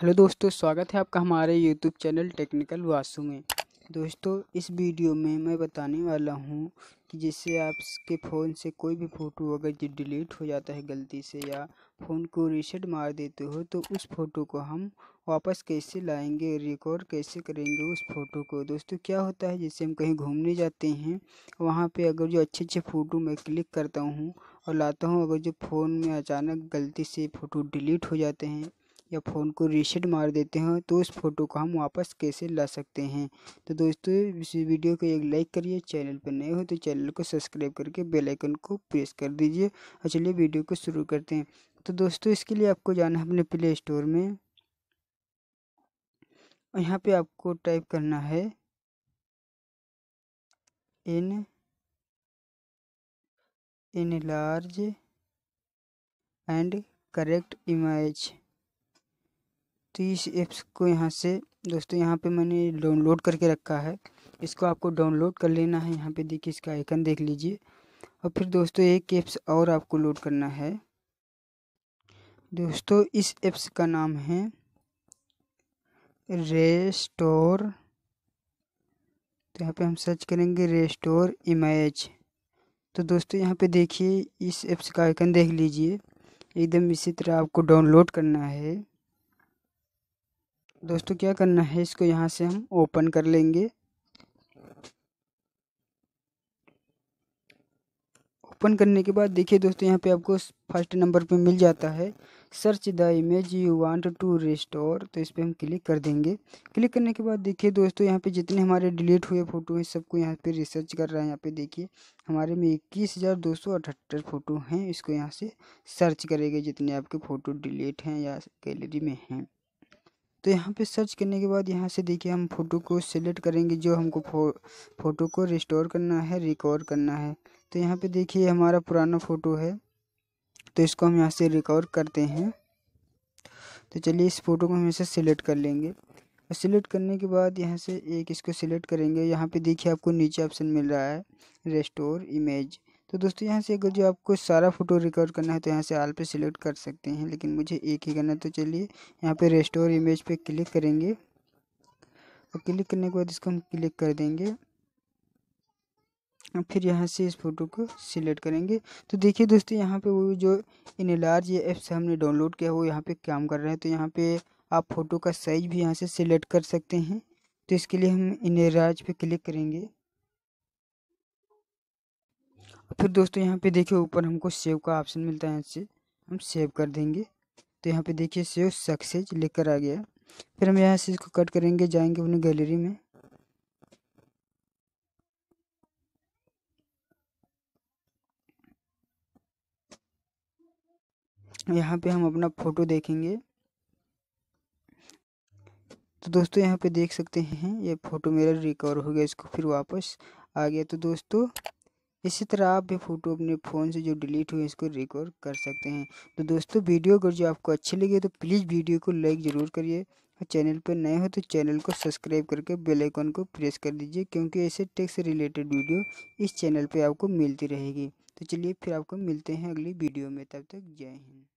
hello दोस्तों स्वागत है आपका हमारे यूट्यूब चैनल टेक्निकल वासु में दोस्तों इस वीडियो में मैं बताने वाला हूँ कि जैसे आपके फ़ोन से कोई भी फ़ोटो अगर जो डिलीट हो जाता है गलती से या फ़ोन को रीसेट मार देते हो तो उस फ़ोटो को हम वापस कैसे लाएंगे रिकॉर्ड कैसे करेंगे उस फ़ोटो को दोस्तों क्या होता है जैसे हम कहीं घूमने जाते हैं वहाँ पे अगर जो अच्छे अच्छे फ़ोटो मैं क्लिक करता हूँ और लाता हूँ अगर जो फ़ोन में अचानक गलती से फ़ोटो डिलीट हो जाते हैं या फ़ोन को रीसेट मार देते हैं तो उस फ़ोटो को हम वापस कैसे ला सकते हैं तो दोस्तों इस वीडियो को एक लाइक करिए चैनल पर नए हो तो चैनल को सब्सक्राइब करके बेल आइकन को प्रेस कर दीजिए और चलिए वीडियो को शुरू करते हैं तो दोस्तों इसके लिए आपको जाना है अपने प्ले स्टोर में और यहाँ पे आपको टाइप करना है in enlarge and correct image तो इस ऐप्स को यहाँ से दोस्तों यहाँ पे मैंने डाउनलोड करके रखा है इसको आपको डाउनलोड कर लेना है यहाँ पे देखिए इसका आइकन देख लीजिए और फिर दोस्तों एक ऐप्स और आपको लोड करना है दोस्तों इस ऐप्स का नाम है रेस्टोर तो यहाँ पे हम सर्च करेंगे रेस्टोर इमेज तो दोस्तों यहाँ पे देखिए इस ऐप्स का आइकन देख लीजिए एकदम इसी तरह आपको डाउनलोड करना है दोस्तों क्या करना है इसको यहाँ से हम ओपन कर लेंगे ओपन करने के बाद देखिए दोस्तों यहाँ पे आपको फर्स्ट नंबर पे मिल जाता है search the image you want to restore तो इस पर हम क्लिक कर देंगे क्लिक करने के बाद देखिए दोस्तों यहाँ पे जितने हमारे डिलीट हुए फ़ोटो हैं सबको यहाँ पे रिसर्च कर रहा है यहाँ पे देखिए हमारे में इक्कीस हज़ार दो सौ अठहत्तर फ़ोटो हैं इसको यहाँ से सर्च करेंगे जितने आपके फ़ोटो डिलीट हैं या गैलरी में हैं तो यहाँ पे सर्च करने के बाद यहाँ से देखिए हम फ़ोटो को सिलेक्ट करेंगे जो हमको फो फ़ोटो को रिस्टोर करना है रिकॉर्ड करना है तो यहाँ पे देखिए हमारा पुराना फ़ोटो है तो इसको हम यहाँ से रिकॉर्ड करते हैं तो चलिए इस फ़ोटो को हम इसे सिलेक्ट कर लेंगे और तो सिलेक्ट करने के बाद यहाँ से एक इसको सिलेक्ट करेंगे यहाँ पे देखिए आपको नीचे ऑप्शन मिल रहा है रेस्टोर इमेज तो दोस्तों यहाँ से अगर जो आपको सारा फ़ोटो रिकॉर्ड करना है तो यहाँ से आल पे सिलेक्ट कर सकते हैं लेकिन मुझे एक ही करना है तो चलिए यहाँ पे रेस्टोर इमेज पे क्लिक करेंगे और क्लिक करने के बाद इसको हम क्लिक कर देंगे फिर यहाँ से इस फ़ोटो को सिलेक्ट करेंगे तो देखिए दोस्तों यहाँ पे वो जो इन लार्ज ये ऐप से हमने डाउनलोड किया वो यहाँ पर काम कर रहे हैं तो यहाँ पर आप फ़ोटो का साइज भी यहाँ से सिलेक्ट कर सकते हैं तो इसके लिए हम इन लार्ज पर क्लिक करेंगे फिर दोस्तों यहाँ पे देखिए ऊपर हमको सेव का ऑप्शन मिलता है इससे हम सेव कर देंगे तो यहाँ पे देखिए सेव सक्सेस लेकर आ गया फिर हम यहाँ से इसको कट करेंगे जाएंगे अपनी गैलरी में यहाँ पे हम अपना फ़ोटो देखेंगे तो दोस्तों यहाँ पे देख सकते हैं ये फ़ोटो मेरा रिकवर हो गया इसको फिर वापस आ गया तो दोस्तों इसी तरह आप भी फ़ोटो अपने फ़ोन से जो डिलीट हुए इसको रिकॉर्ड कर सकते हैं तो दोस्तों वीडियो अगर जो आपको अच्छी लगी तो प्लीज़ वीडियो को लाइक ज़रूर करिए और चैनल पर नए हो तो चैनल को सब्सक्राइब करके बेल आइकन को प्रेस कर दीजिए क्योंकि ऐसे टेक्स से रिलेटेड वीडियो इस चैनल पर आपको मिलती रहेगी तो चलिए फिर आपको मिलते हैं अगली वीडियो में तब तक जय हिंद